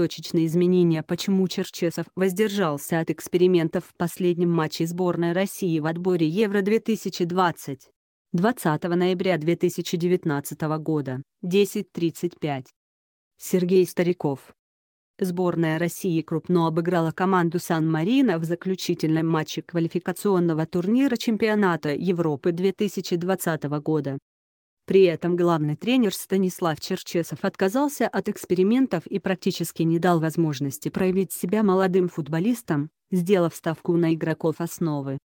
точечные изменения, почему Черчесов воздержался от экспериментов в последнем матче сборной России в отборе Евро-2020. 20 ноября 2019 года, 10.35. Сергей Стариков. Сборная России крупно обыграла команду Сан-Марино в заключительном матче квалификационного турнира чемпионата Европы 2020 года. При этом главный тренер Станислав Черчесов отказался от экспериментов и практически не дал возможности проявить себя молодым футболистам, сделав ставку на игроков основы.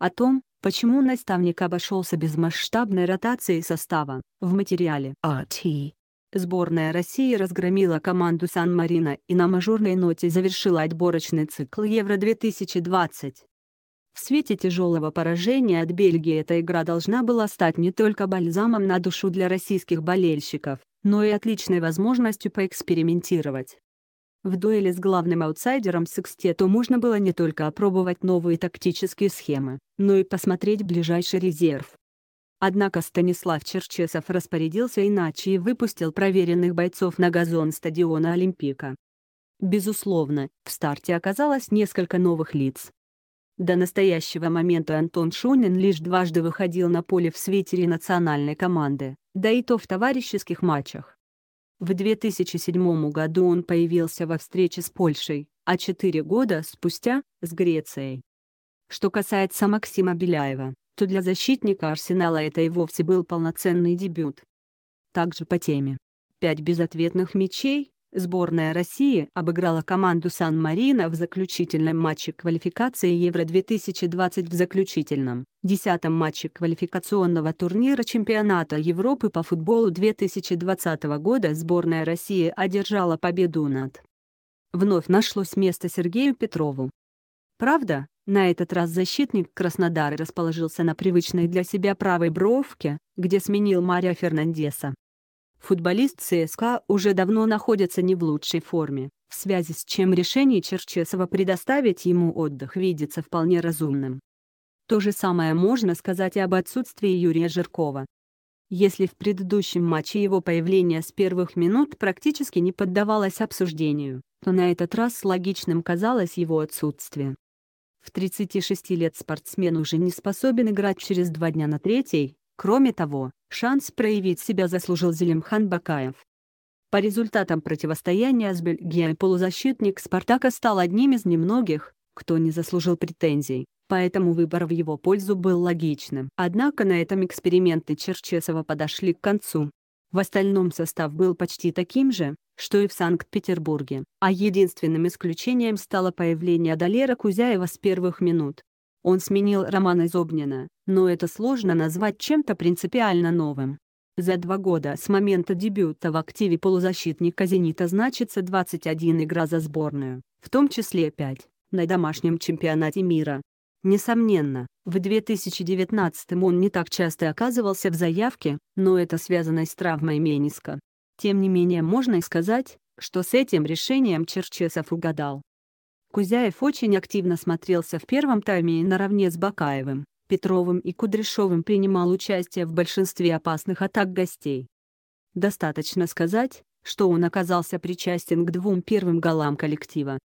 О том, почему наставник обошелся без масштабной ротации состава, в материале АТ. Сборная России разгромила команду Сан-Марино и на мажорной ноте завершила отборочный цикл Евро-2020. В свете тяжелого поражения от Бельгии эта игра должна была стать не только бальзамом на душу для российских болельщиков, но и отличной возможностью поэкспериментировать. В дуэли с главным аутсайдером Секстету можно было не только опробовать новые тактические схемы, но и посмотреть ближайший резерв. Однако Станислав Черчесов распорядился иначе и выпустил проверенных бойцов на газон стадиона Олимпика. Безусловно, в старте оказалось несколько новых лиц, до настоящего момента Антон Шунин лишь дважды выходил на поле в свитере национальной команды, да и то в товарищеских матчах. В 2007 году он появился во встрече с Польшей, а четыре года спустя — с Грецией. Что касается Максима Беляева, то для защитника Арсенала это и вовсе был полноценный дебют. Также по теме. Пять безответных мячей, Сборная России обыграла команду сан марино в заключительном матче квалификации Евро-2020 в заключительном, десятом матче квалификационного турнира Чемпионата Европы по футболу 2020 года сборная России одержала победу над. Вновь нашлось место Сергею Петрову. Правда, на этот раз защитник Краснодара расположился на привычной для себя правой бровке, где сменил Мария Фернандеса. Футболист ЦСКА уже давно находится не в лучшей форме, в связи с чем решение Черчесова предоставить ему отдых видится вполне разумным. То же самое можно сказать и об отсутствии Юрия Жиркова. Если в предыдущем матче его появление с первых минут практически не поддавалось обсуждению, то на этот раз логичным казалось его отсутствие. В 36 лет спортсмен уже не способен играть через два дня на третьей. Кроме того, шанс проявить себя заслужил Зелимхан Бакаев. По результатам противостояния с Бельгией полузащитник «Спартака» стал одним из немногих, кто не заслужил претензий, поэтому выбор в его пользу был логичным. Однако на этом эксперименты Черчесова подошли к концу. В остальном состав был почти таким же, что и в Санкт-Петербурге, а единственным исключением стало появление Долера Кузяева с первых минут. Он сменил роман Зобнина, но это сложно назвать чем-то принципиально новым. За два года с момента дебюта в активе полузащитника «Зенита» значится 21 игра за сборную, в том числе 5 на домашнем чемпионате мира. Несомненно, в 2019 м он не так часто оказывался в заявке, но это связано с травмой Мениска. Тем не менее можно и сказать, что с этим решением Черчесов угадал. Кузяев очень активно смотрелся в первом тайме и наравне с Бакаевым, Петровым и Кудряшовым принимал участие в большинстве опасных атак гостей. Достаточно сказать, что он оказался причастен к двум первым голам коллектива.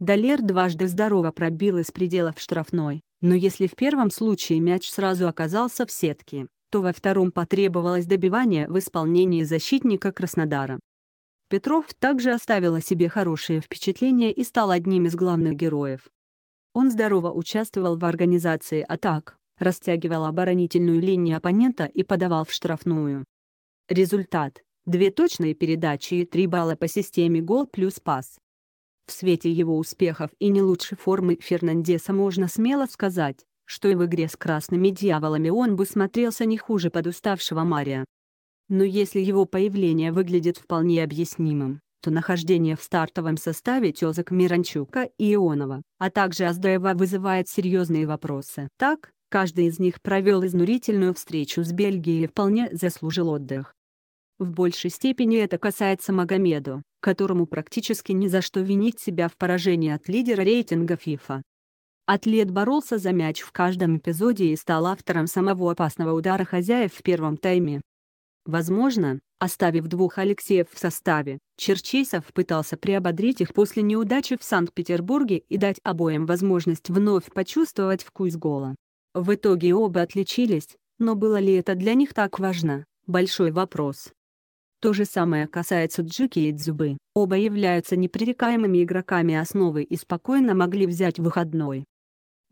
Долер дважды здорово пробил из пределов штрафной, но если в первом случае мяч сразу оказался в сетке, то во втором потребовалось добивание в исполнении защитника Краснодара. Петров также оставил о себе хорошее впечатление и стал одним из главных героев. Он здорово участвовал в организации атак, растягивал оборонительную линию оппонента и подавал в штрафную. Результат – две точные передачи и три балла по системе гол плюс пас. В свете его успехов и не лучшей формы Фернандеса можно смело сказать, что и в игре с красными дьяволами он бы смотрелся не хуже подуставшего Мария. Но если его появление выглядит вполне объяснимым, то нахождение в стартовом составе тезок Миранчука и Ионова, а также Аздоева вызывает серьезные вопросы. Так, каждый из них провел изнурительную встречу с Бельгией и вполне заслужил отдых. В большей степени это касается Магомеду, которому практически ни за что винить себя в поражении от лидера рейтинга FIFA. Атлет боролся за мяч в каждом эпизоде и стал автором самого опасного удара хозяев в первом тайме, Возможно, оставив двух Алексеев в составе, Черчесов пытался приободрить их после неудачи в Санкт-Петербурге и дать обоим возможность вновь почувствовать вкус гола. В итоге оба отличились, но было ли это для них так важно – большой вопрос. То же самое касается Джики и Дзюбы. Оба являются непререкаемыми игроками основы и спокойно могли взять выходной.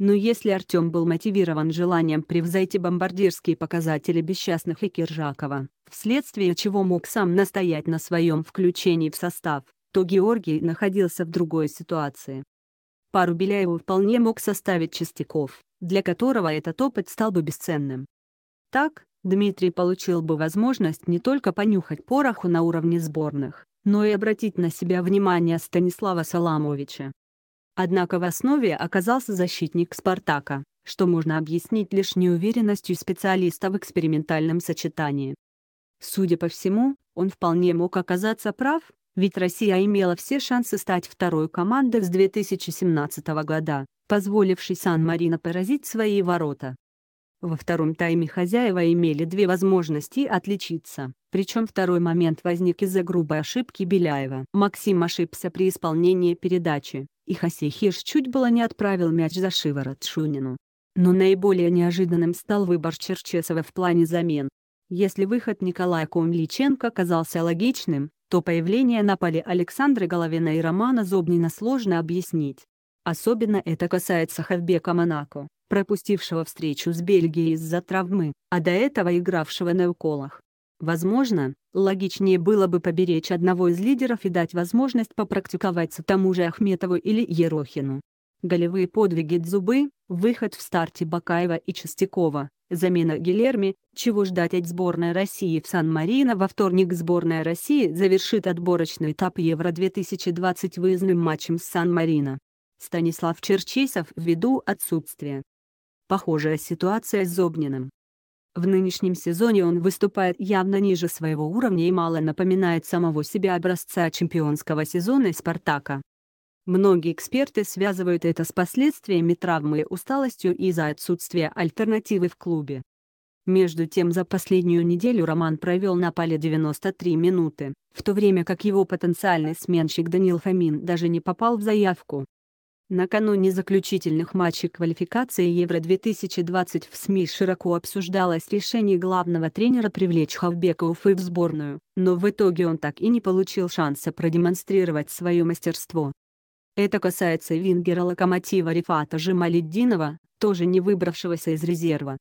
Но если Артем был мотивирован желанием превзойти бомбардирские показатели бесчастных и Киржакова, вследствие чего мог сам настоять на своем включении в состав, то Георгий находился в другой ситуации. Пару Беляеву вполне мог составить Чистяков, для которого этот опыт стал бы бесценным. Так, Дмитрий получил бы возможность не только понюхать пороху на уровне сборных, но и обратить на себя внимание Станислава Саламовича. Однако в основе оказался защитник «Спартака», что можно объяснить лишь неуверенностью специалиста в экспериментальном сочетании. Судя по всему, он вполне мог оказаться прав, ведь Россия имела все шансы стать второй командой с 2017 года, позволившей Сан-Марино поразить свои ворота. Во втором тайме хозяева имели две возможности отличиться, причем второй момент возник из-за грубой ошибки Беляева. Максим ошибся при исполнении передачи, и Хаси Хирш чуть было не отправил мяч за шиворот Шунину. Но наиболее неожиданным стал выбор Черчесова в плане замен. Если выход Николая Комличенко казался логичным, то появление на поле Александра Головина и Романа Зобнина сложно объяснить. Особенно это касается Хавбека Монако, пропустившего встречу с Бельгией из-за травмы, а до этого игравшего на уколах. Возможно, логичнее было бы поберечь одного из лидеров и дать возможность попрактиковаться тому же Ахметову или Ерохину. Голевые подвиги Дзубы, выход в старте Бакаева и Чистякова, замена Гилерми, чего ждать от сборной России в Сан-Марино во вторник сборная России завершит отборочный этап Евро-2020 выездным матчем с Сан-Марино. Станислав Черчесов ввиду отсутствия. Похожая ситуация с Зобниным. В нынешнем сезоне он выступает явно ниже своего уровня и мало напоминает самого себя образца чемпионского сезона «Спартака». Многие эксперты связывают это с последствиями травмы и усталостью из-за отсутствия альтернативы в клубе. Между тем за последнюю неделю Роман провел на поле 93 минуты, в то время как его потенциальный сменщик Данил Фомин даже не попал в заявку. Накануне заключительных матчей квалификации Евро-2020 в СМИ широко обсуждалось решение главного тренера привлечь Хавбека Уфы в сборную, но в итоге он так и не получил шанса продемонстрировать свое мастерство. Это касается вингера «Локомотива» Рифата Жималиддинова, тоже не выбравшегося из резерва.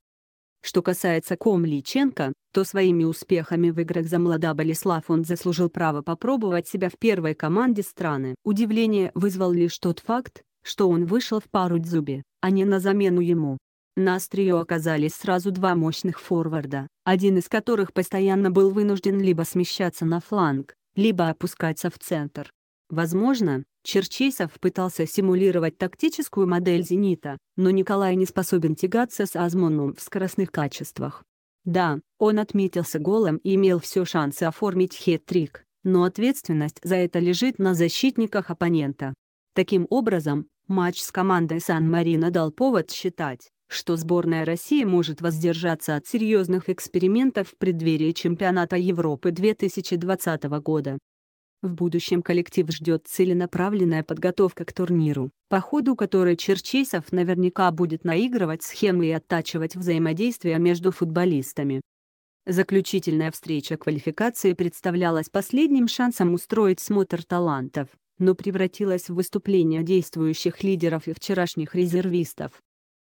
Что касается Комличенко, то своими успехами в играх за Млада Болеслав он заслужил право попробовать себя в первой команде страны. Удивление вызвал лишь тот факт, что он вышел в пару Дзюби, а не на замену ему. На острие оказались сразу два мощных форварда, один из которых постоянно был вынужден либо смещаться на фланг, либо опускаться в центр. Возможно, Черчесов пытался симулировать тактическую модель «Зенита», но Николай не способен тягаться с Азмоном в скоростных качествах. Да, он отметился голом и имел все шансы оформить хет-трик, но ответственность за это лежит на защитниках оппонента. Таким образом, матч с командой Сан-Марино дал повод считать, что сборная России может воздержаться от серьезных экспериментов в преддверии чемпионата Европы 2020 года. В будущем коллектив ждет целенаправленная подготовка к турниру, по ходу которой Черчесов наверняка будет наигрывать схемы и оттачивать взаимодействие между футболистами. Заключительная встреча квалификации представлялась последним шансом устроить смотр талантов но превратилось в выступление действующих лидеров и вчерашних резервистов.